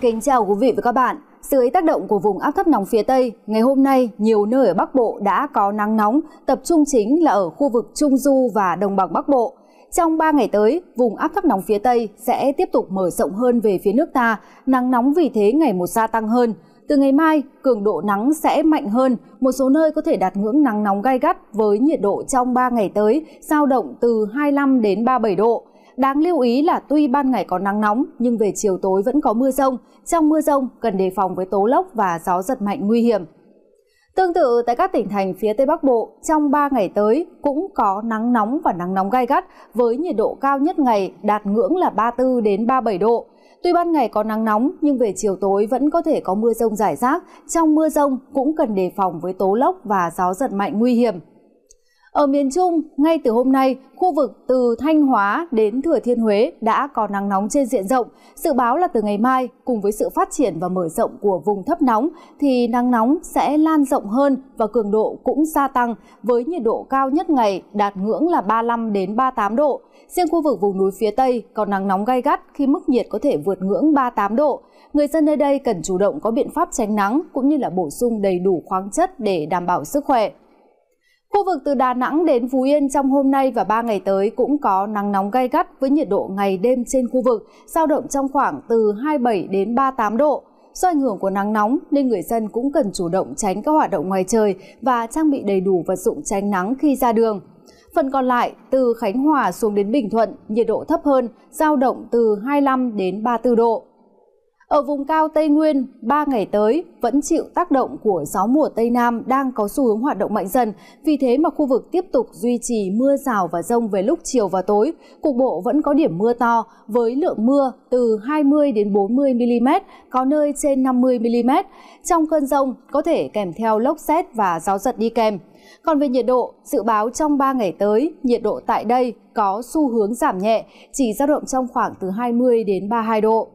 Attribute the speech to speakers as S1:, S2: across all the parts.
S1: Kính chào quý vị và các bạn. Dưới tác động của vùng áp thấp nóng phía Tây, ngày hôm nay nhiều nơi ở Bắc Bộ đã có nắng nóng, tập trung chính là ở khu vực Trung Du và Đồng bằng Bắc Bộ. Trong 3 ngày tới, vùng áp thấp nóng phía Tây sẽ tiếp tục mở rộng hơn về phía nước ta, nắng nóng vì thế ngày một gia tăng hơn. Từ ngày mai, cường độ nắng sẽ mạnh hơn, một số nơi có thể đạt ngưỡng nắng nóng gai gắt với nhiệt độ trong 3 ngày tới, dao động từ 25 đến 37 độ. Đáng lưu ý là tuy ban ngày có nắng nóng nhưng về chiều tối vẫn có mưa rông. Trong mưa rông cần đề phòng với tố lốc và gió giật mạnh nguy hiểm. Tương tự tại các tỉnh thành phía Tây Bắc Bộ, trong 3 ngày tới cũng có nắng nóng và nắng nóng gai gắt với nhiệt độ cao nhất ngày đạt ngưỡng là 34 đến 37 độ. Tuy ban ngày có nắng nóng nhưng về chiều tối vẫn có thể có mưa rông rải rác, trong mưa rông cũng cần đề phòng với tố lốc và gió giật mạnh nguy hiểm ở miền Trung, ngay từ hôm nay, khu vực từ Thanh Hóa đến Thừa Thiên Huế đã có nắng nóng trên diện rộng. Dự báo là từ ngày mai, cùng với sự phát triển và mở rộng của vùng thấp nóng, thì nắng nóng sẽ lan rộng hơn và cường độ cũng gia tăng, với nhiệt độ cao nhất ngày đạt ngưỡng là 35 đến 38 độ. Riêng khu vực vùng núi phía Tây có nắng nóng gai gắt khi mức nhiệt có thể vượt ngưỡng 38 độ. Người dân nơi đây cần chủ động có biện pháp tránh nắng cũng như là bổ sung đầy đủ khoáng chất để đảm bảo sức khỏe. Khu vực từ Đà Nẵng đến Phú Yên trong hôm nay và 3 ngày tới cũng có nắng nóng gay gắt với nhiệt độ ngày đêm trên khu vực giao động trong khoảng từ 27 đến 38 độ. Do ảnh hưởng của nắng nóng nên người dân cũng cần chủ động tránh các hoạt động ngoài trời và trang bị đầy đủ vật dụng tránh nắng khi ra đường. Phần còn lại từ Khánh Hòa xuống đến Bình Thuận nhiệt độ thấp hơn, giao động từ 25 đến 34 độ. Ở vùng cao Tây Nguyên, 3 ngày tới vẫn chịu tác động của gió mùa Tây Nam đang có xu hướng hoạt động mạnh dần, vì thế mà khu vực tiếp tục duy trì mưa rào và rông về lúc chiều và tối. Cục bộ vẫn có điểm mưa to với lượng mưa từ 20 đến 40 mm, có nơi trên 50 mm. Trong cơn rông có thể kèm theo lốc xét và gió giật đi kèm. Còn về nhiệt độ, dự báo trong 3 ngày tới, nhiệt độ tại đây có xu hướng giảm nhẹ, chỉ dao động trong khoảng từ 20 đến 32 độ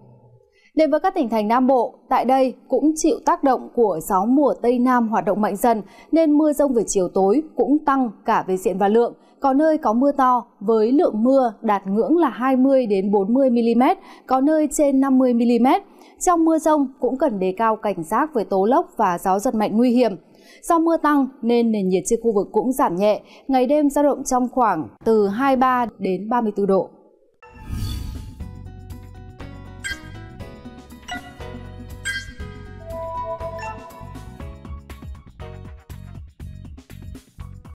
S1: đến với các tỉnh thành Nam Bộ, tại đây cũng chịu tác động của gió mùa Tây Nam hoạt động mạnh dần nên mưa rông về chiều tối cũng tăng cả về diện và lượng. Có nơi có mưa to với lượng mưa đạt ngưỡng là 20 đến 40 mm, có nơi trên 50 mm. Trong mưa rông cũng cần đề cao cảnh giác với tố lốc và gió giật mạnh nguy hiểm. Do mưa tăng nên nền nhiệt trên khu vực cũng giảm nhẹ, ngày đêm dao động trong khoảng từ 23 đến 34 độ.